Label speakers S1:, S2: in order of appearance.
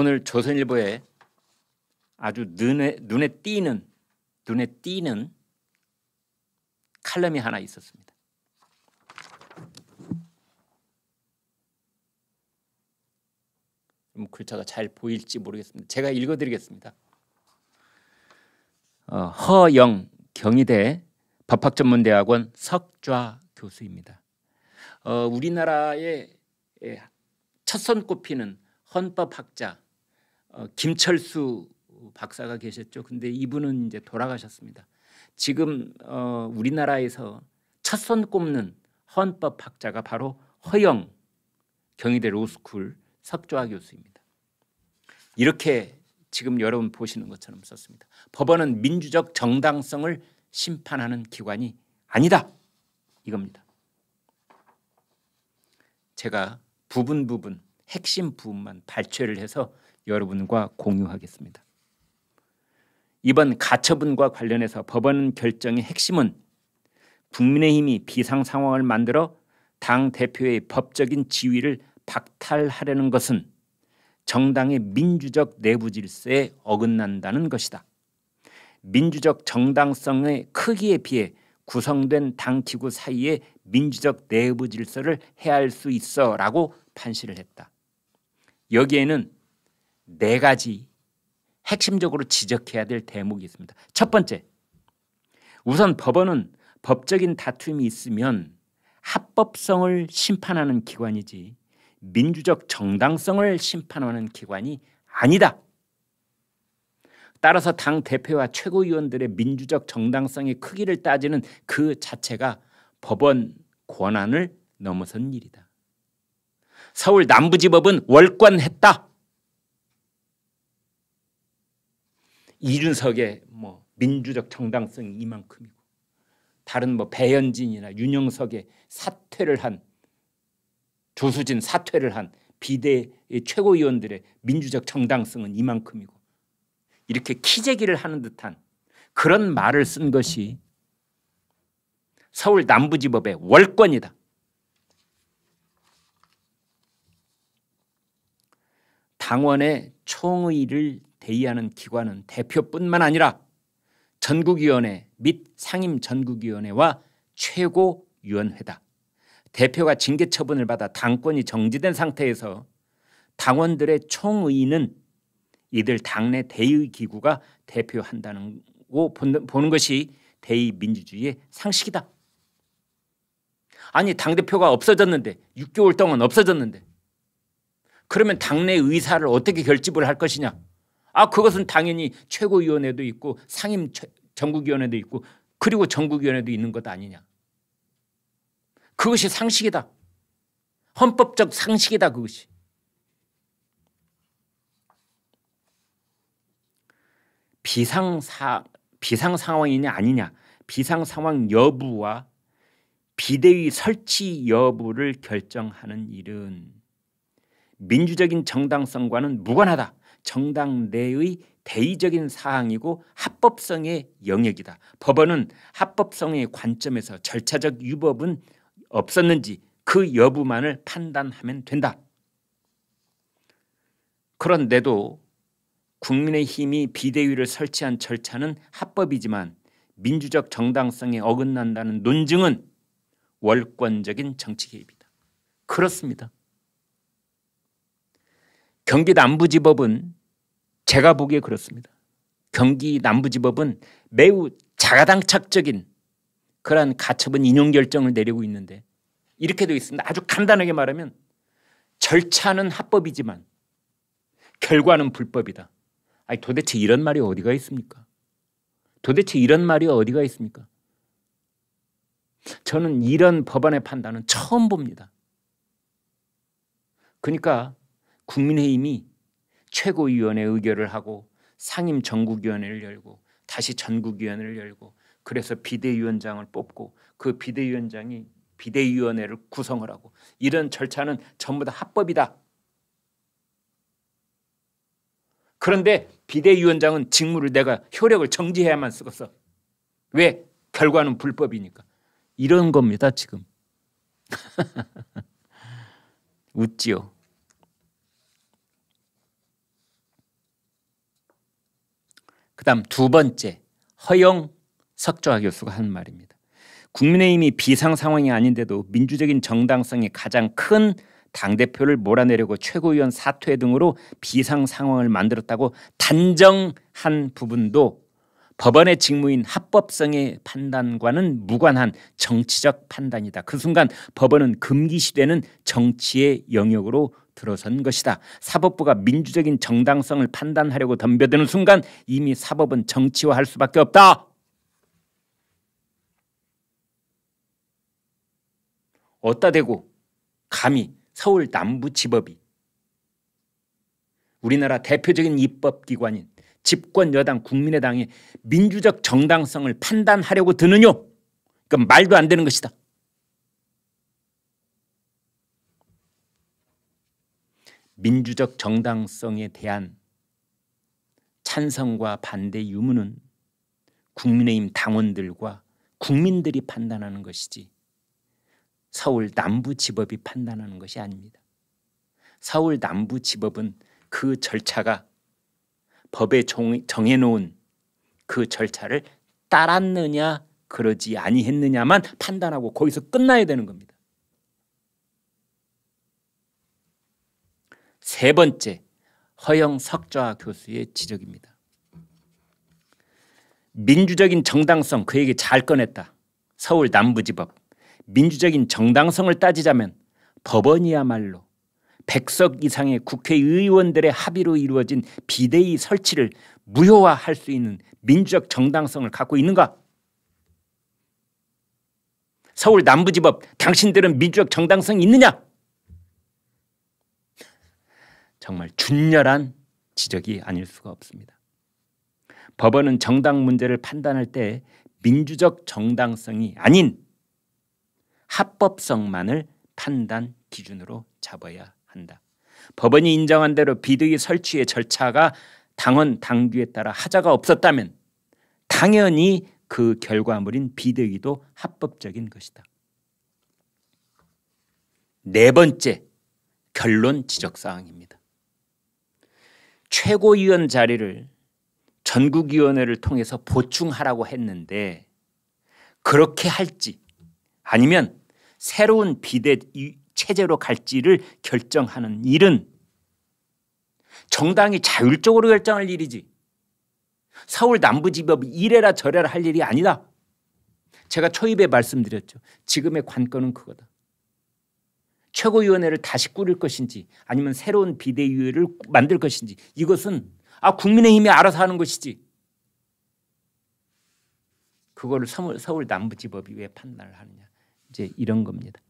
S1: 오늘 조선일보에 아주 눈에 눈에 띄는 눈에 띄는 칼럼이 하나 있었습니다. 뭐 글자가 잘 보일지 모르겠습니다. 제가 읽어드리겠습니다. 어, 허영 경희대 법학전문대학원 석좌 교수입니다. 어, 우리나라의 예, 첫 손꼽히는 헌법학자 어, 김철수 박사가 계셨죠. 근데 이분은 이제 돌아가셨습니다. 지금 어, 우리나라에서 첫 손 꼽는 헌법학자가 바로 허영 경희대 로스쿨 석조아 교수입니다. 이렇게 지금 여러분 보시는 것처럼 썼습니다. 법원은 민주적 정당성을 심판하는 기관이 아니다. 이겁니다. 제가 부분 부분 핵심 부분만 발췌를 해서 여러분과 공유하겠습니다. 이번 가처분과 관련해서 법원 결정의 핵심은 국민의힘이 비상 상황을 만들어 당 대표의 법적인 지위를 박탈하려는 것은 정당의 민주적 내부 질서에 어긋난다는 것이다. 민주적 정당성의 크기에 비해 구성된 당 기구 사이에 민주적 내부 질서를 해할 수 있어라고 판시를 했다. 여기에는 네 가지 핵심적으로 지적해야 될 대목이 있습니다. 첫 번째, 우선 법원은 법적인 다툼이 있으면 합법성을 심판하는 기관이지 민주적 정당성을 심판하는 기관이 아니다. 따라서 당 대표와 최고위원들의 민주적 정당성의 크기를 따지는 그 자체가 법원 권한을 넘어선 일이다. 서울 남부지법은 월권했다. 이준석의 뭐 민주적 정당성이 이만큼이고 다른 뭐 배현진이나 윤영석의 사퇴를 한 조수진 사퇴를 한 비대 최고위원들의 민주적 정당성은 이만큼이고 이렇게 키재기를 하는 듯한 그런 말을 쓴 것이 서울 남부지법의 월권이다. 당원의 총의를 대의하는 기관은 대표뿐만 아니라 전국위원회 및 상임전국위원회와 최고위원회다. 대표가 징계 처분을 받아 당권이 정지된 상태에서 당원들의 총의는 이들 당내 대의 기구가 대표한다고 보는 것이 대의 민주주의의 상식이다. 아니 당대표가 없어졌는데 6개월 동안 없어졌는데 그러면 당내 의사를 어떻게 결집을 할 것이냐. 아 그것은 당연히 최고위원회도 있고 상임 전국위원회도 있고 그리고 전국위원회도 있는 것 아니냐. 그것이 상식이다. 헌법적 상식이다 그것이. 비상사, 비상상황이냐 아니냐 비상상황 여부와 비대위 설치 여부를 결정하는 일은 민주적인 정당성과는 무관하다. 정당 내의 대의적인 사항이고 합법성의 영역이다. 법원은 합법성의 관점에서 절차적 유법은 없었는지 그 여부만을 판단하면 된다. 그런데도 국민의힘이 비대위를 설치한 절차는 합법이지만 민주적 정당성에 어긋난다는 논증은 월권적인 정치 개입이다. 그렇습니다. 경기 남부지법은 제가 보기에 그렇습니다. 경기 남부지법은 매우 자가당착적인 그러한 가처분 인용 결정을 내리고 있는데 이렇게 되어 있습니다. 아주 간단하게 말하면 절차는 합법이지만 결과는 불법이다. 아니 도대체 이런 말이 어디가 있습니까? 도대체 이런 말이 어디가 있습니까? 저는 이런 법안의 판단은 처음 봅니다. 그러니까 국민의힘이 최고위원회 의결을 하고 상임 전국위원회를 열고 다시 전국위원회를 열고 그래서 비대위원장을 뽑고 그 비대위원장이 비대위원회를 구성을 하고 이런 절차는 전부 다 합법이다. 그런데 비대위원장은 직무를 내가 효력을 정지해야만 쓰겠어. 왜? 결과는 불법이니까. 이런 겁니다, 지금. 웃지요. 그 다음 두 번째 허영 석좌 교수가 한 말입니다. 국민의힘이 비상 상황이 아닌데도 민주적인 정당성이 가장 큰 당대표를 몰아내려고 최고위원 사퇴 등으로 비상 상황을 만들었다고 단정한 부분도 법원의 직무인 합법성의 판단과는 무관한 정치적 판단이다. 그 순간 법원은 금기시되는 정치의 영역으로 들어선 것이다. 사법부가 민주적인 정당성을 판단하려고 덤벼드는 순간 이미 사법은 정치화할 수밖에 없다. 어따 대고 감히 서울 남부지법이 우리나라 대표적인 입법기관인 집권 여당 국민의당이 민주적 정당성을 판단하려고 드느뇨? 그건 말도 안 되는 것이다. 민주적 정당성에 대한 찬성과 반대 유무는 국민의힘 당원들과 국민들이 판단하는 것이지 서울 남부지법이 판단하는 것이 아닙니다. 서울 남부지법은 그 절차가 법에 정해놓은 그 절차를 따랐느냐 그러지 아니했느냐만 판단하고 거기서 끝나야 되는 겁니다. 세 번째 허영 석좌 교수의 지적입니다. 민주적인 정당성 그에게 잘 꺼냈다. 서울 남부지법 민주적인 정당성을 따지자면 법원이야말로 100석 이상의 국회의원들의 합의로 이루어진 비대위 설치를 무효화할 수 있는 민주적 정당성을 갖고 있는가? 서울 남부지법 당신들은 민주적 정당성이 있느냐? 정말 준열한 지적이 아닐 수가 없습니다. 법원은 정당 문제를 판단할 때 민주적 정당성이 아닌 합법성만을 판단 기준으로 잡아야 한다. 법원이 인정한 대로 비등의 설치의 절차가 당원 당규에 따라 하자가 없었다면 당연히 그 결과물인 비대위도 합법적인 것이다. 네 번째 결론 지적 사항입니다. 최고위원 자리를 전국위원회를 통해서 보충하라고 했는데 그렇게 할지 아니면 새로운 비대 체제로 갈지를 결정하는 일은 정당이 자율적으로 결정할 일이지 서울 남부지법이 이래라 저래라 할 일이 아니다. 제가 초입에 말씀드렸죠. 지금의 관건은 그거다. 최고위원회를 다시 꾸릴 것인지 아니면 새로운 비대위를 만들 것인지 이것은 아 국민의힘이 알아서 하는 것이지 그거를 서울, 남부지법이 왜 판단을 하느냐 이제 이런 겁니다.